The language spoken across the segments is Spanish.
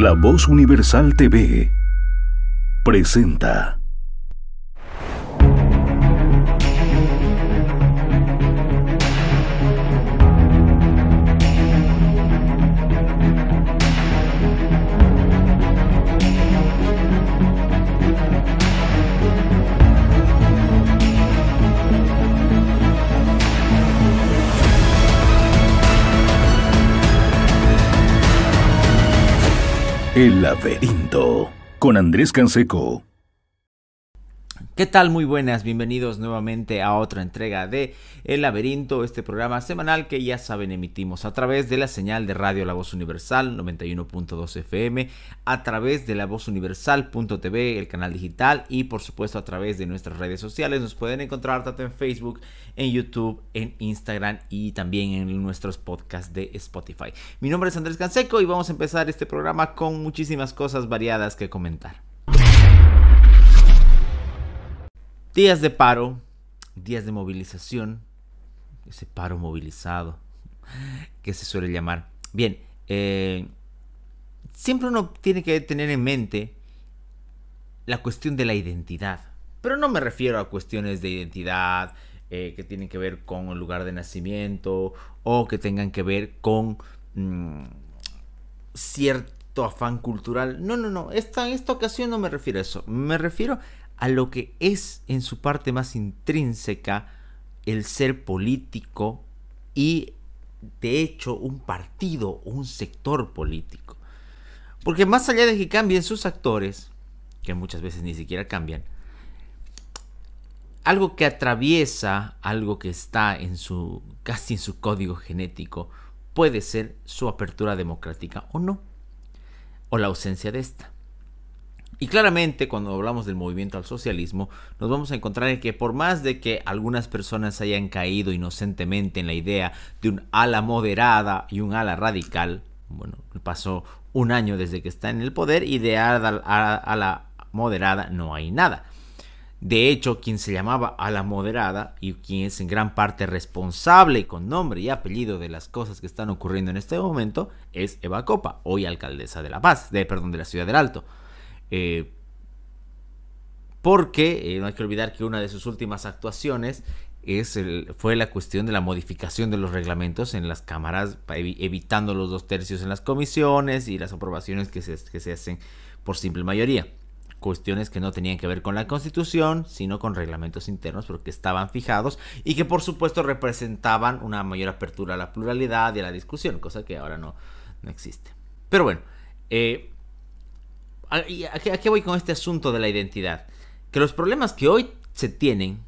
La Voz Universal TV presenta. El laberinto con Andrés Canseco. ¿Qué tal? Muy buenas, bienvenidos nuevamente a otra entrega de El Laberinto, este programa semanal que ya saben emitimos a través de la señal de Radio La Voz Universal 91.2 FM, a través de la voz universal.tv, el canal digital y por supuesto a través de nuestras redes sociales. Nos pueden encontrar tanto en Facebook, en YouTube, en Instagram y también en nuestros podcasts de Spotify. Mi nombre es Andrés Canseco y vamos a empezar este programa con muchísimas cosas variadas que comentar. Días de paro, días de movilización, ese paro movilizado que se suele llamar. Bien, eh, siempre uno tiene que tener en mente la cuestión de la identidad. Pero no me refiero a cuestiones de identidad eh, que tienen que ver con el lugar de nacimiento o que tengan que ver con mm, cierto afán cultural. No, no, no. Esta, en esta ocasión no me refiero a eso. Me refiero a a lo que es en su parte más intrínseca el ser político y de hecho un partido un sector político. Porque más allá de que cambien sus actores, que muchas veces ni siquiera cambian, algo que atraviesa, algo que está en su casi en su código genético, puede ser su apertura democrática o no, o la ausencia de esta. Y claramente cuando hablamos del movimiento al socialismo, nos vamos a encontrar en que por más de que algunas personas hayan caído inocentemente en la idea de un ala moderada y un ala radical, bueno, pasó un año desde que está en el poder y de ala, moderada no hay nada. De hecho, quien se llamaba ala moderada y quien es en gran parte responsable con nombre y apellido de las cosas que están ocurriendo en este momento es Eva Copa, hoy alcaldesa de La Paz, de perdón, de la Ciudad del Alto. Eh, porque eh, no hay que olvidar que una de sus últimas actuaciones es fue la cuestión de la modificación de los reglamentos en las cámaras, evitando los dos tercios en las comisiones y las aprobaciones que se, hacen por simple mayoría. Cuestiones que no tenían que ver con la constitución, sino con reglamentos internos, porque estaban fijados y que por supuesto representaban una mayor apertura a la pluralidad y a la discusión, cosa que ahora no, no existe. Pero bueno, eh, ¿A, qué voy con este asunto de la identidad? Que los problemas que hoy se tienen,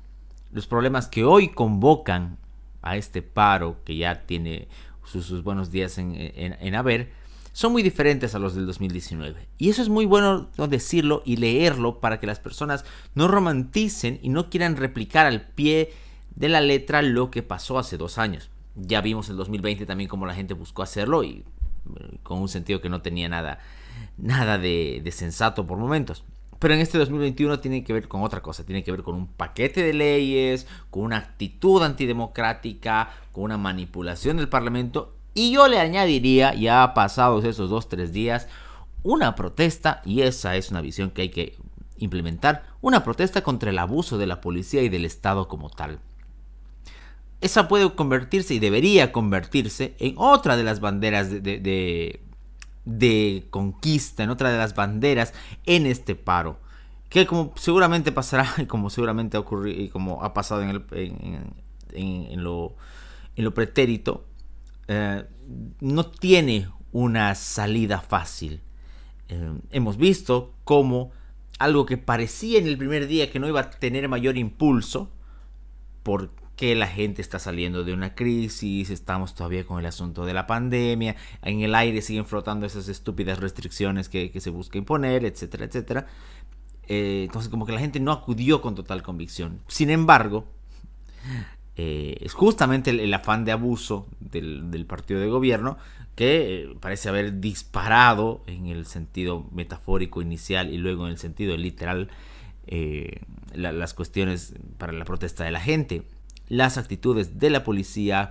los problemas que hoy convocan a este paro que ya tiene sus, buenos días en, haber, son muy diferentes a los del 2019. Y eso es muy bueno decirlo y leerlo para que las personas no romanticen y no quieran replicar al pie de la letra lo que pasó hace dos años. Ya vimos el 2020 también cómo la gente buscó hacerlo y eh, con un sentido que no tenía nada, nada de, sensato por momentos. Pero en este 2021 tiene que ver con otra cosa, tiene que ver con un paquete de leyes, con una actitud antidemocrática, con una manipulación del Parlamento y yo le añadiría, ya pasados esos dos, tres días, una protesta, y esa es una visión que hay que implementar, una protesta contra el abuso de la policía y del Estado como tal. Esa puede convertirse y debería convertirse en otra de las banderas de, de conquista, en otra de las banderas en este paro. Que como seguramente pasará como seguramente ha y como ha pasado en, el, en, en, en lo, pretérito, eh, no tiene una salida fácil. Eh, hemos visto cómo algo que parecía en el primer día que no iba a tener mayor impulso, por que la gente está saliendo de una crisis, estamos todavía con el asunto de la pandemia, en el aire siguen flotando esas estúpidas restricciones que, se busca imponer, etcétera, etcétera. Eh, entonces como que la gente no acudió con total convicción. Sin embargo, eh, es justamente el, afán de abuso del, partido de gobierno que eh, parece haber disparado en el sentido metafórico inicial y luego en el sentido literal las cuestiones para la protesta de la gente las actitudes de la policía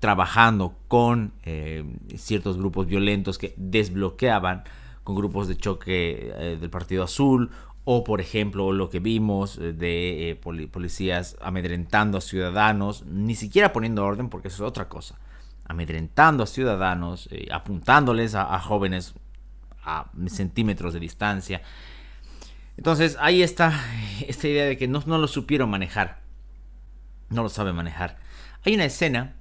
trabajando con eh, ciertos grupos violentos que desbloqueaban con grupos de choque eh, del Partido Azul o por ejemplo lo que vimos eh, de policías amedrentando a ciudadanos, ni siquiera poniendo orden porque eso es otra cosa, amedrentando a ciudadanos, apuntándoles a, a, jóvenes a centímetros de distancia. Entonces ahí está esta idea de que no, no lo supieron manejar no lo sabe manejar. Hay una escena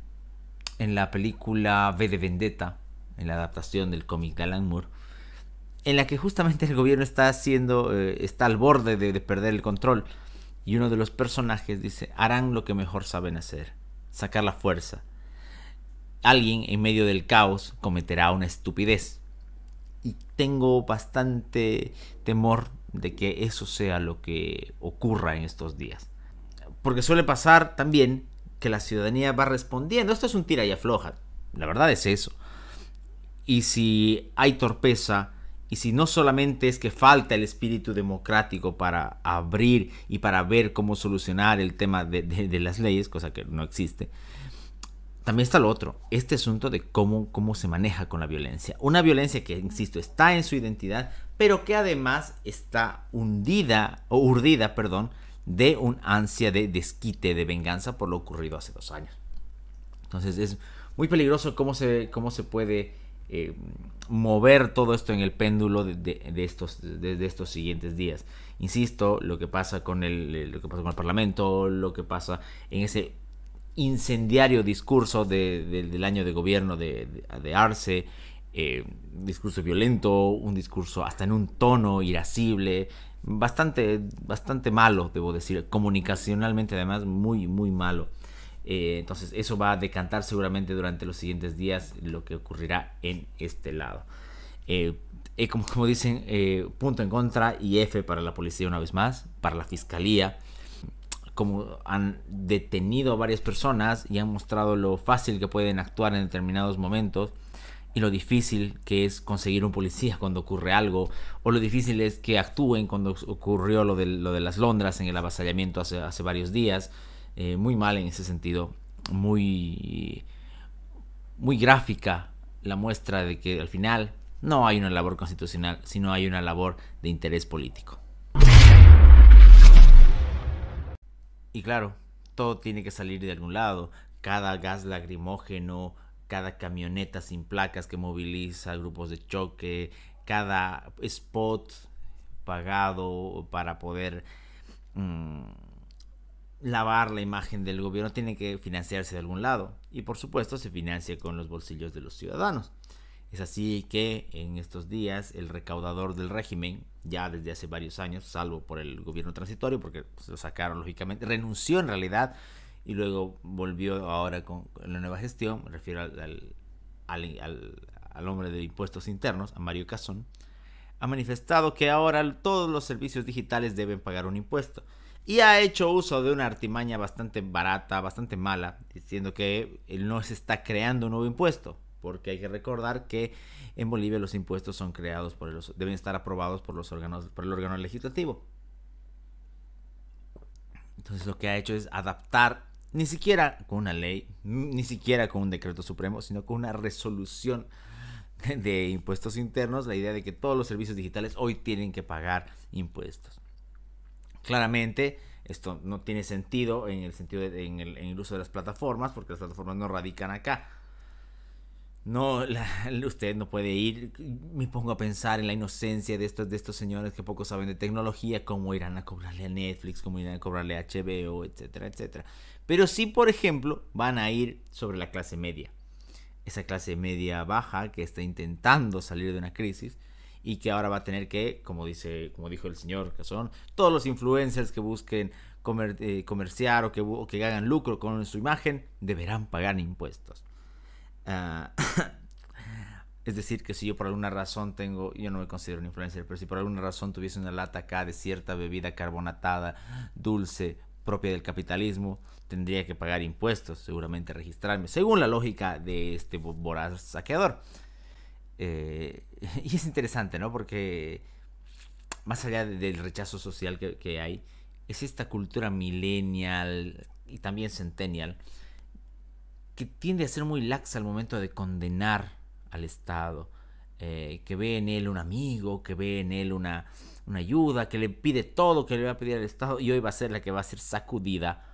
en la película V de Vendetta, en la adaptación del cómic de Alan Moore, en la que justamente el gobierno está haciendo, eh, está al borde de, de perder el control. Y uno de los personajes dice, harán lo que mejor saben hacer, sacar la fuerza. Alguien en medio del caos cometerá una estupidez. Y tengo bastante temor de que eso sea lo que ocurra en estos días. Porque suele pasar también que la ciudadanía va respondiendo. Esto es un tira y afloja. La verdad es eso. Y si hay torpeza, y si no solamente es que falta el espíritu democrático para abrir y para ver cómo solucionar el tema de, las leyes, cosa que no existe, también está lo otro, este asunto de cómo, cómo se maneja con la violencia. Una violencia que, insisto, está en su identidad, pero que además está hundida o urdida, perdón, de un ansia de desquite, de venganza por lo ocurrido hace dos años. Entonces es muy peligroso cómo se, cómo se puede eh, mover todo esto en el péndulo de, estos, estos siguientes días. Insisto, lo que pasa con el, lo que pasa con el Parlamento, lo que pasa en ese incendiario discurso del año de gobierno de, Arce, eh, discurso violento, un discurso hasta en un tono irascible, bastante, bastante malo, debo decir, comunicacionalmente además, muy, muy malo. Eh, entonces eso va a decantar seguramente durante los siguientes días lo que ocurrirá en este lado. Eh, eh, como, como, dicen, punto en contra y F para la policía una vez más, para la fiscalía. Como han detenido a varias personas y han mostrado lo fácil que pueden actuar en determinados momentos, y lo difícil que es conseguir un policía cuando ocurre algo, o lo difícil es que actúen cuando ocurrió lo de, lo de las Londras en el avasallamiento hace, varios días. Eh, muy mal en ese sentido, muy, muy gráfica la muestra de que al final no hay una labor constitucional, sino hay una labor de interés político. Y claro, todo tiene que salir de algún lado. Cada gas lacrimógeno, cada camioneta sin placas que moviliza grupos de choque, cada spot pagado para poder mm, lavar la imagen del gobierno tiene que financiarse de algún lado y por supuesto se financia con los bolsillos de los ciudadanos. Es así que en estos días el recaudador del régimen, ya desde hace varios años, salvo por el gobierno transitorio, porque lo sacaron lógicamente, renunció en realidad y luego volvió ahora con, la nueva gestión, me refiero al, al, hombre de impuestos internos, a Mario Cazón, ha manifestado que ahora todos los servicios digitales deben pagar un impuesto. Y ha hecho uso de una artimaña bastante barata, bastante mala, diciendo que él no se está creando un nuevo impuesto, porque hay que recordar que en Bolivia los impuestos son creados por los, deben estar aprobados por los órganos, por el órgano legislativo. Entonces lo que ha hecho es adaptar ni siquiera con una ley, ni siquiera con un decreto supremo, sino con una resolución de impuestos internos, la idea de que todos los servicios digitales hoy tienen que pagar impuestos. Claramente, esto no tiene sentido en el sentido en, el, en uso de las plataformas, porque las plataformas no radican acá, no, usted no puede ir. Me pongo a pensar en la inocencia de estos, de estos señores que poco saben de tecnología, cómo irán a cobrarle a Netflix, cómo irán a cobrarle a HBO, etcétera, etcétera. Pero sí, por ejemplo, van a ir sobre la clase media. Esa clase media baja que está intentando salir de una crisis y que ahora va a tener que, como, dice, como dijo el señor son todos los influencers que busquen eh, comerciar o que, o que hagan lucro con su imagen deberán pagar impuestos. Ah, es decir, que si yo por alguna razón tengo, yo no me considero un influencer, pero si por alguna razón tuviese una lata acá de cierta bebida carbonatada, dulce, propia del capitalismo, tendría que pagar impuestos, seguramente registrarme, según la lógica de este voraz saqueador. Eh, y es interesante, ¿no? Porque más allá del rechazo social que, que, hay, es esta cultura millennial y también centennial que tiende a ser muy laxa al momento de condenar al Estado, eh, que ve en él un amigo, que ve en él una, ayuda, que le pide todo que le va a pedir al Estado y hoy va a ser la que va a ser sacudida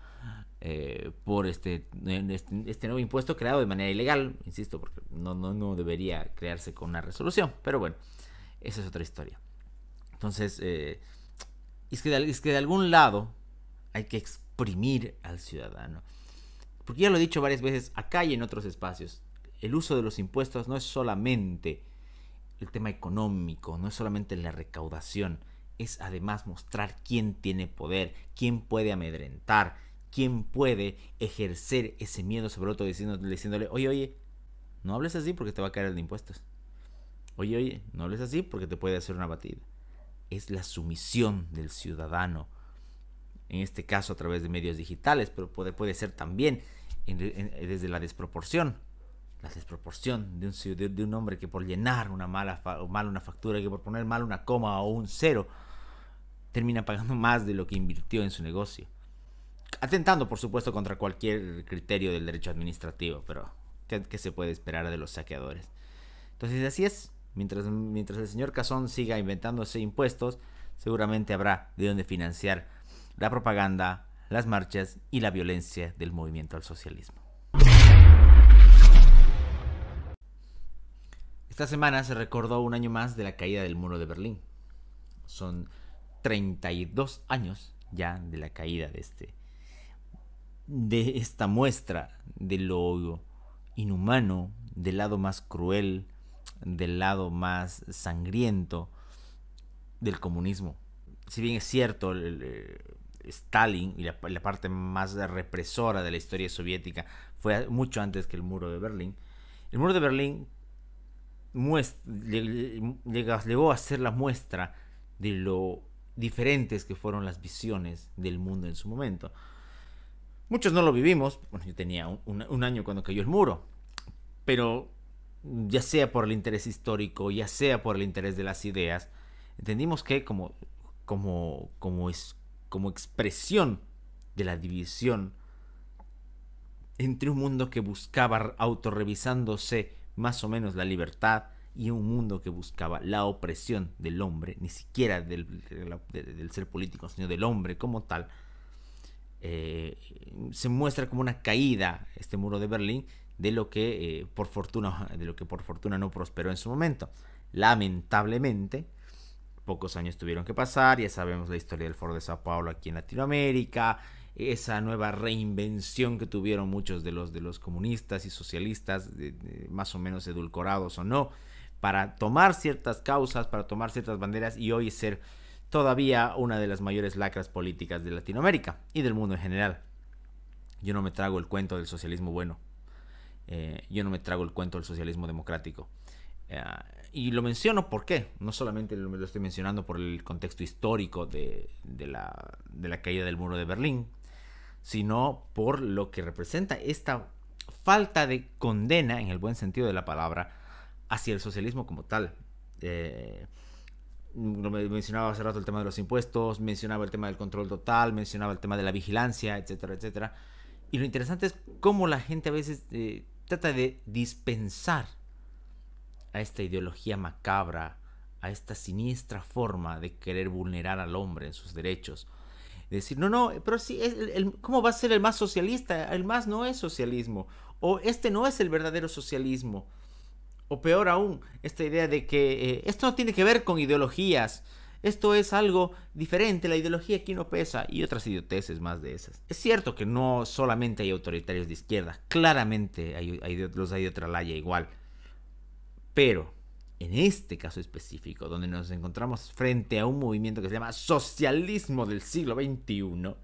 eh, por este, este, este, nuevo impuesto creado de manera ilegal, insisto, porque no, debería crearse con una resolución, pero bueno, esa es otra historia. Entonces, eh, es, que es que de algún lado hay que exprimir al ciudadano porque ya lo he dicho varias veces acá y en otros espacios, el uso de los impuestos no es solamente el tema económico, no es solamente la recaudación, es además mostrar quién tiene poder, quién puede amedrentar, quién puede ejercer ese miedo sobre otro diciéndole, diciéndole oye, oye, no hables así porque te va a caer el de impuestos. Oye, oye, no hables así porque te puede hacer una batida. Es la sumisión del ciudadano en este caso a través de medios digitales, pero puede, puede ser también desde la desproporción, la desproporción de un, de, un hombre que por llenar una mala, mal una factura, que por poner mal una coma o un cero, termina pagando más de lo que invirtió en su negocio. Atentando, por supuesto, contra cualquier criterio del derecho administrativo, pero ¿qué, se puede esperar de los saqueadores? Entonces, así es. Mientras, mientras el señor Cazón siga inventándose impuestos, seguramente habrá de dónde financiar la propaganda, las marchas y la violencia del movimiento al socialismo. Esta semana se recordó un año más de la caída del muro de Berlín. Son 32 años ya de la caída de este de esta muestra de lo inhumano, del lado más cruel, del lado más sangriento del comunismo. Si bien es cierto, el, eh, Stalin y la, parte más represora de la historia soviética fue mucho antes que el muro de Berlín. El muro de Berlín llegó a ser la muestra de lo diferentes que fueron las visiones del mundo en su momento. Muchos no lo vivimos, bueno, yo tenía un, año cuando cayó el muro, pero ya sea por el interés histórico, ya sea por el interés de las ideas, entendimos que como, como, como, es, como expresión de la división entre un mundo que buscaba autorrevisándose más o menos la libertad y un mundo que buscaba la opresión del hombre, ni siquiera del, ser político, sino del hombre como tal, eh, se muestra como una caída este muro de Berlín de lo que eh, por fortuna de lo que por fortuna no prosperó en su momento. Lamentablemente, pocos años tuvieron que pasar, ya sabemos la historia del Foro de Sao Paulo aquí en Latinoamérica, esa nueva reinvención que tuvieron muchos de los, de los comunistas y socialistas, más o menos edulcorados o no, para tomar ciertas causas, para tomar ciertas banderas y hoy ser todavía una de las mayores lacras políticas de Latinoamérica y del mundo en general. Yo no me trago el cuento del socialismo bueno, eh, yo no me trago el cuento del socialismo democrático. Eh, y lo menciono porque, no solamente lo, estoy mencionando por el contexto histórico de, la, caída del muro de Berlín, sino por lo que representa esta falta de condena, en el buen sentido de la palabra, hacia el socialismo como tal. Eh, mencionaba hace rato el tema de los impuestos, mencionaba el tema del control total, mencionaba el tema de la vigilancia, etcétera, etcétera. Y lo interesante es cómo la gente a veces eh, trata de dispensar a esta ideología macabra, a esta siniestra forma de querer vulnerar al hombre en sus derechos. Decir, no, no, pero sí, ¿cómo va a ser el más socialista? El más no es socialismo. O este no es el verdadero socialismo. O peor aún, esta idea de que eh, esto no tiene que ver con ideologías. Esto es algo diferente, la ideología aquí no pesa y otras idioteces más de esas. Es cierto que no solamente hay autoritarios de izquierda, claramente hay, los hay de otra laya igual, pero en este caso específico, donde nos encontramos frente a un movimiento que se llama socialismo del siglo XXI,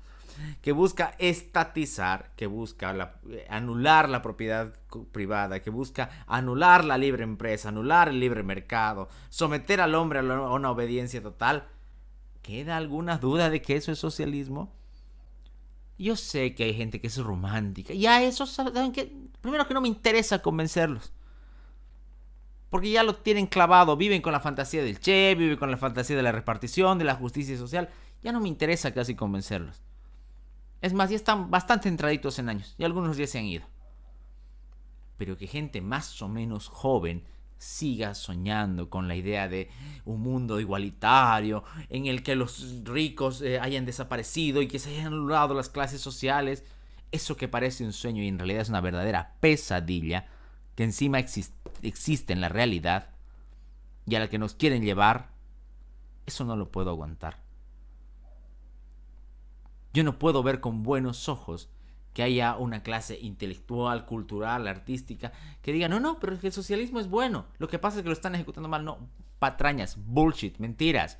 que busca estatizar, que busca eh, anular la propiedad privada, que busca anular la libre empresa, anular el libre mercado, someter al hombre a, una obediencia total, ¿queda alguna duda de que eso es socialismo? Yo sé que hay gente que es romántica y a eso, que Primero que no me interesa convencerlos. Porque ya lo tienen clavado, viven con la fantasía del Che, viven con la fantasía de la repartición, de la justicia social. Ya no me interesa casi convencerlos. Es más, ya están bastante entraditos en años y algunos ya se han ido. Pero que gente más o menos joven siga soñando con la idea de un mundo igualitario en el que los ricos eh, hayan desaparecido y que se hayan anulado las clases sociales. Eso que parece un sueño y en realidad es una verdadera pesadilla que encima existe existe en la realidad y a la que nos quieren llevar, eso no lo puedo aguantar. Yo no puedo ver con buenos ojos que haya una clase intelectual, cultural, artística, que diga, no, no, pero el socialismo es bueno, lo que pasa es que lo están ejecutando mal, no, patrañas, bullshit, mentiras.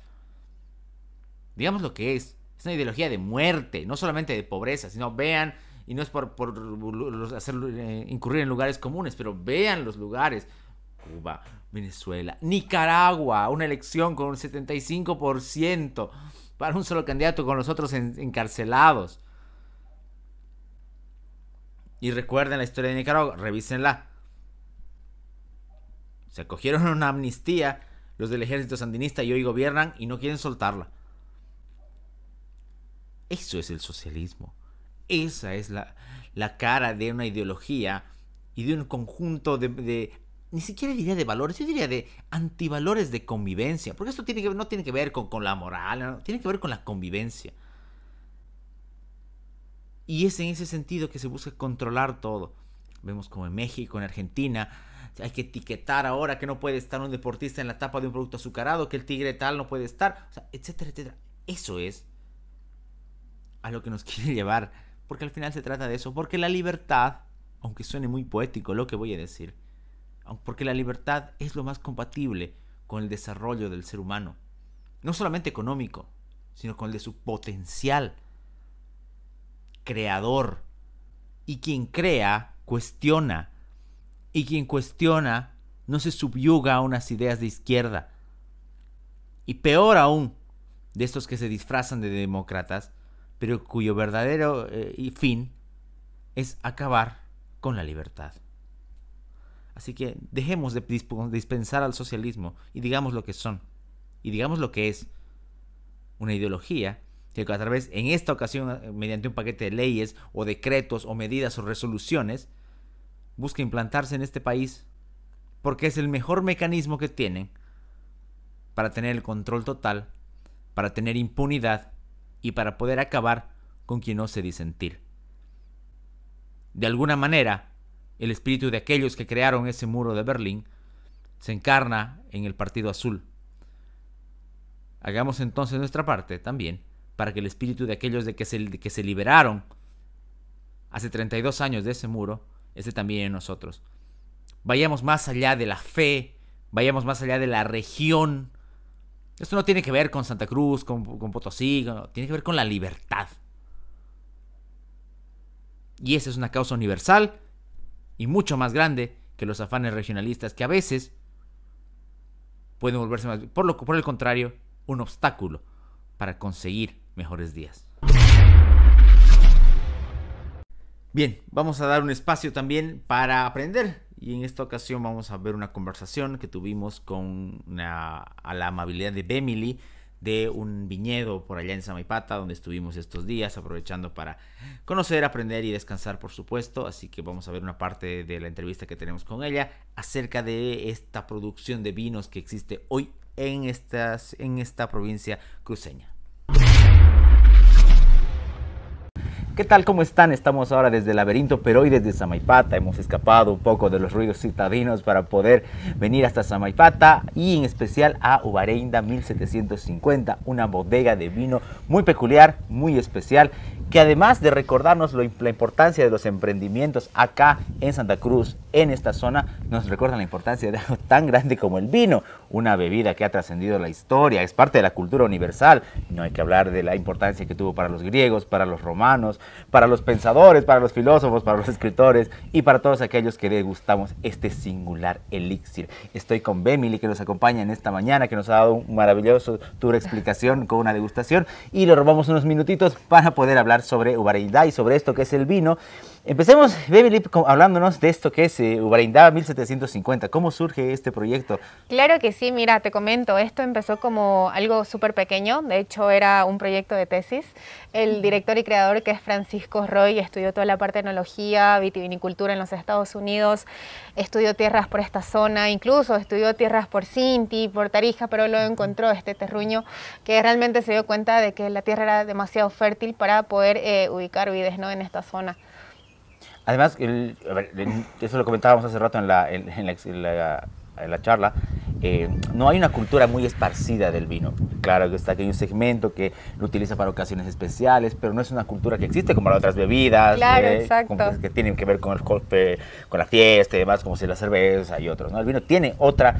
Digamos lo que es, es una ideología de muerte, no solamente de pobreza, sino vean y no es por, eh, incurrir en lugares comunes, pero vean los lugares. Cuba, Venezuela, Nicaragua, una elección con un 75% para un solo candidato con los otros encarcelados. Y recuerden la historia de Nicaragua, revísenla. Se acogieron una amnistía los del ejército sandinista y hoy gobiernan y no quieren soltarla. Eso es el socialismo. Esa es la, cara de una ideología y de un conjunto de, ni siquiera diría de valores, yo diría de antivalores de convivencia, porque esto tiene que, no tiene que ver con, con la moral, tiene que ver con la convivencia. Y es en ese sentido que se busca controlar todo. Vemos como en México, en Argentina, hay que etiquetar ahora que no puede estar un deportista en la tapa de un producto azucarado, que el tigre tal no puede estar, etcétera, etcétera. Eso es a lo que nos quiere llevar porque al final se trata de eso. Porque la libertad, aunque suene muy poético lo que voy a decir, porque la libertad es lo más compatible con el desarrollo del ser humano. No solamente económico, sino con el de su potencial creador. Y quien crea, cuestiona. Y quien cuestiona, no se subyuga a unas ideas de izquierda. Y peor aún, de estos que se disfrazan de demócratas, pero cuyo verdadero eh, y fin es acabar con la libertad. Así que dejemos de dispensar al socialismo y digamos lo que son, y digamos lo que es una ideología que a través, en esta ocasión, eh, mediante un paquete de leyes o decretos o medidas o resoluciones, busca implantarse en este país porque es el mejor mecanismo que tienen para tener el control total, para tener impunidad y para poder acabar con quien no se disentir. De alguna manera, el espíritu de aquellos que crearon ese muro de Berlín se encarna en el Partido Azul. Hagamos entonces nuestra parte también para que el espíritu de aquellos de que, se, que se liberaron hace 32 años de ese muro esté también en nosotros. Vayamos más allá de la fe, vayamos más allá de la región, esto no tiene que ver con Santa Cruz, con, Potosí, tiene que ver con la libertad. Y esa es una causa universal y mucho más grande que los afanes regionalistas que a veces pueden volverse más, por, lo, por el contrario, un obstáculo para conseguir mejores días. Bien, vamos a dar un espacio también para aprender y en esta ocasión vamos a ver una conversación que tuvimos con a la amabilidad de Bemily de un viñedo por allá en Samaipata donde estuvimos estos días aprovechando para conocer, aprender y descansar por supuesto. Así que vamos a ver una parte de la entrevista que tenemos con ella acerca de esta producción de vinos que existe hoy en, estas, en esta provincia cruceña. ¿Qué tal? ¿Cómo están? Estamos ahora desde el laberinto, pero hoy desde Samaipata. Hemos escapado un poco de los ruidos citadinos para poder venir hasta Samaipata y en especial a Ubareinda 1750, una bodega de vino muy peculiar, muy especial que además de recordarnos la importancia de los emprendimientos acá en Santa Cruz, en esta zona, nos recuerda la importancia de algo tan grande como el vino, una bebida que ha trascendido la historia, es parte de la cultura universal. No hay que hablar de la importancia que tuvo para los griegos, para los romanos, para los pensadores, para los filósofos, para los escritores y para todos aquellos que degustamos este singular elixir. Estoy con Bemily que nos acompaña en esta mañana, que nos ha dado un maravilloso tour explicación con una degustación y le robamos unos minutitos para poder hablar sobre Ubareidá y sobre esto que es el vino. Empecemos, Bebelip, hablándonos de esto que es eh, 1750. ¿Cómo surge este proyecto? Claro que sí, mira, te comento, esto empezó como algo súper pequeño, de hecho era un proyecto de tesis. El director y creador que es Francisco Roy estudió toda la parte de tecnología, vitivinicultura en los Estados Unidos, estudió tierras por esta zona, incluso estudió tierras por Cinti, por Tarija, pero luego encontró este terruño que realmente se dio cuenta de que la tierra era demasiado fértil para poder eh, ubicar vides ¿no? en esta zona. Además, eso lo comentábamos hace rato en la, en, la, charla, eh, no hay una cultura muy esparcida del vino. Claro que está que hay un segmento que lo utiliza para ocasiones especiales, pero no es una cultura que existe como las otras bebidas, ¿eh? que tienen que ver con el golpe, con la fiesta y demás, como si la cerveza y otros. ¿no? El vino tiene otra,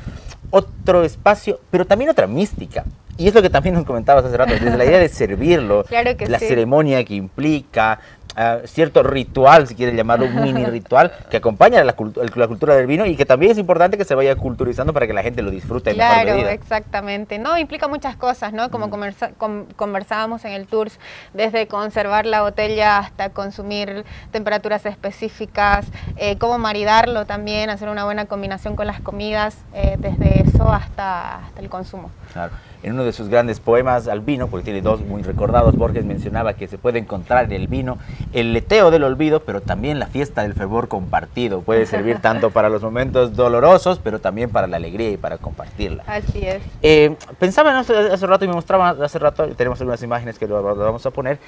otro espacio, pero también otra mística. Y es lo que también nos comentabas hace rato, desde la idea de servirlo, la ceremonia que implica, cierto ritual, si quieren llamarlo un mini ritual, que acompaña la, la, cultura del vino y que también es importante que se vaya culturizando para que la gente lo disfrute. Claro, exactamente. No, implica muchas cosas, ¿no? Como mm. conversábamos en el Tours, desde conservar la botella hasta consumir temperaturas específicas, eh, cómo maridarlo también, hacer una buena combinación con las comidas, eh, desde eso hasta, hasta el consumo. Claro en uno de sus grandes poemas al vino, porque tiene dos muy recordados, Borges mencionaba que se puede encontrar en el vino el leteo del olvido, pero también la fiesta del fervor compartido. Puede servir tanto para los momentos dolorosos, pero también para la alegría y para compartirla. Así es. Eh, pensaba hace, rato y me mostraba hace rato, tenemos algunas imágenes que vamos a poner,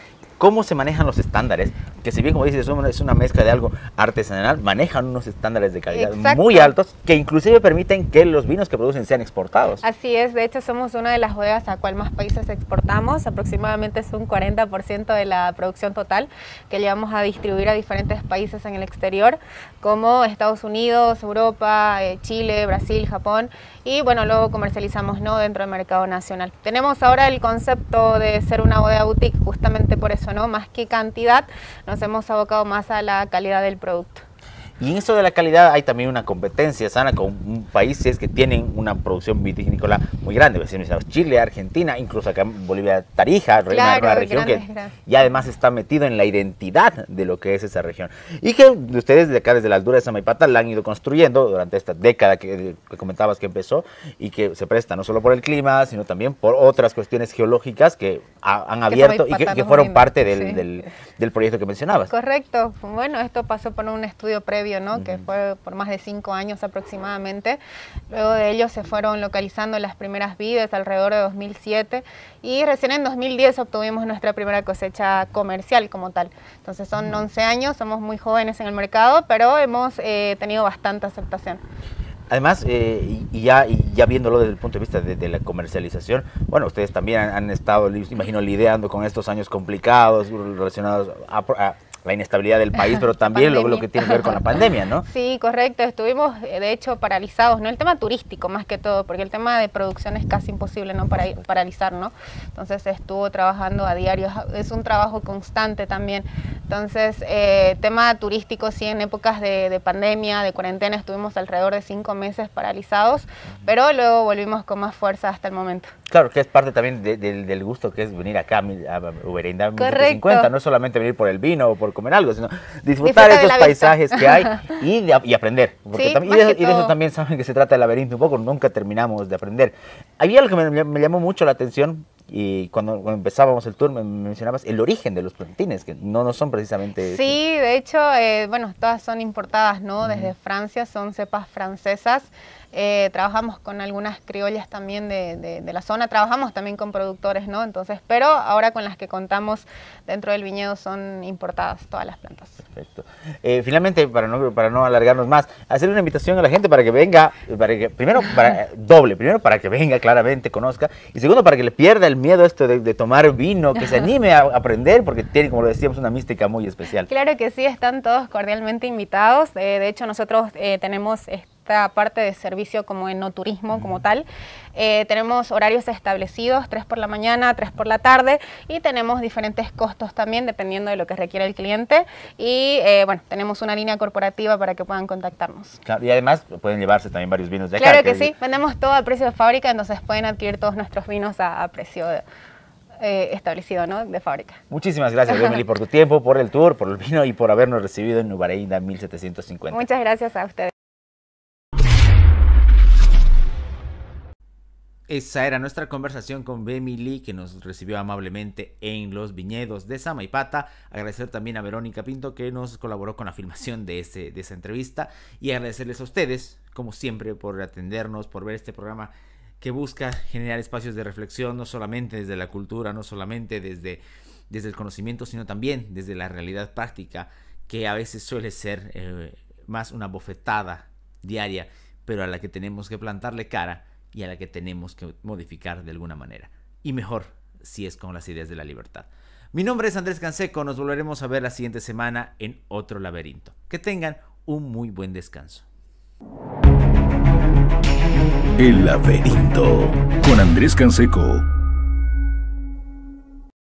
cómo se manejan los estándares, que si bien como dices, es una mezcla de algo artesanal, manejan unos estándares de calidad muy altos que inclusive permiten que los vinos que producen sean exportados. Así es, de hecho somos una de las bodegas a cual más países exportamos, aproximadamente es un 40% de la producción total que llevamos a distribuir a diferentes países en el exterior, como Estados Unidos, Europa, eh, Chile, Brasil, Japón, y bueno, luego comercializamos no dentro del mercado nacional. Tenemos ahora el concepto de ser una bodega boutique justamente por eso más que cantidad, nos hemos abocado más a la calidad del producto. Y en eso de la calidad hay también una competencia sana con países que tienen una producción vitivinícola muy grande. Chile, Argentina, incluso acá en Bolivia, Tarija, una, región que además está metido en la identidad de lo que es esa región. Y que ustedes de acá, desde la altura de Samaipata, la han ido construyendo durante esta década que, comentabas que empezó y que se presta no solo por el clima, sino también por otras cuestiones geológicas que han abierto y que, fueron parte del proyecto que mencionabas. Correcto. Bueno, esto pasó por un estudio previo que fue por más de cinco años aproximadamente. Luego de ello se fueron localizando las primeras vides alrededor de 2007 y recién en 2010 obtuvimos nuestra primera cosecha comercial como tal. Entonces son 11 años, somos muy jóvenes en el mercado, pero hemos eh, tenido bastante aceptación. Además, eh, y ya, ya viéndolo desde el punto de vista de, la comercialización, bueno, ustedes también han, estado, imagino, lidiando con estos años complicados relacionados a la inestabilidad del país, pero también lo, lo, que tiene que ver con la pandemia, ¿no? Sí, correcto. Estuvimos, eh, de hecho, paralizados, ¿no? El tema turístico más que todo, porque el tema de producción es casi imposible, ¿no? Para paralizar, ¿no? Entonces estuvo trabajando a diario, es un trabajo constante también. Entonces, eh, tema turístico, sí, en épocas de, pandemia, de cuarentena, estuvimos alrededor de cinco meses paralizados, pero luego volvimos con más fuerza hasta el momento. Claro, que es parte también del gusto que es venir acá a Uberenda 50. No es solamente venir por el vino o por comer algo, sino disfrutar estos paisajes que hay y, aprender. Porque también, y, de, eso también saben que se trata el laberinto un poco, nunca terminamos de aprender. Había algo que me, llamó mucho la atención y cuando, empezábamos el tour me mencionabas el origen de los plantines, que no, no son precisamente... Sí, de hecho, eh, bueno, todas son importadas, ¿no? Desde Francia, son cepas francesas. Eh, trabajamos con algunas criollas también de, de, la zona, trabajamos también con productores, ¿no? Entonces, pero ahora con las que contamos dentro del viñedo son importadas todas las plantas. Perfecto. Eh, finalmente, para no, para no alargarnos más, hacer una invitación a la gente para que venga, para que, primero, para, eh, doble, primero para que venga claramente, conozca, y segundo, para que le pierda el miedo esto de, tomar vino, que se anime a aprender, porque tiene, como lo decíamos, una mística muy especial. Claro que sí, están todos cordialmente invitados. de hecho, nosotros tenemos aparte parte de servicio como en no turismo como mm. tal. Eh, tenemos horarios establecidos, tres por la mañana, 3 por la tarde y tenemos diferentes costos también dependiendo de lo que requiere el cliente y eh, bueno, tenemos una línea corporativa para que puedan contactarnos. y además pueden llevarse también varios vinos de acá. Claro que, sí, vendemos todo a precio de fábrica, entonces pueden adquirir todos nuestros vinos a, precio eh, establecido de fábrica. Muchísimas gracias, Emily, por tu tiempo, por el tour, por el vino y por habernos recibido en Nubareida 1750. Muchas gracias a ustedes. Esa era nuestra conversación con Bemi Lee, que nos recibió amablemente en los viñedos de Samaipata. Agradecer también a Verónica Pinto, que nos colaboró con la filmación de, de esa entrevista. Y agradecerles a ustedes, como siempre, por atendernos, por ver este programa que busca generar espacios de reflexión, no solamente desde la cultura, no solamente desde, desde el conocimiento, sino también desde la realidad práctica, que a veces suele ser eh, más una bofetada diaria, pero a la que tenemos que plantarle cara y a la que tenemos que modificar de alguna manera. Y mejor si es con las ideas de la libertad. Mi nombre es Andrés Canseco, nos volveremos a ver la siguiente semana en otro laberinto. Que tengan un muy buen descanso. El laberinto con Andrés Canseco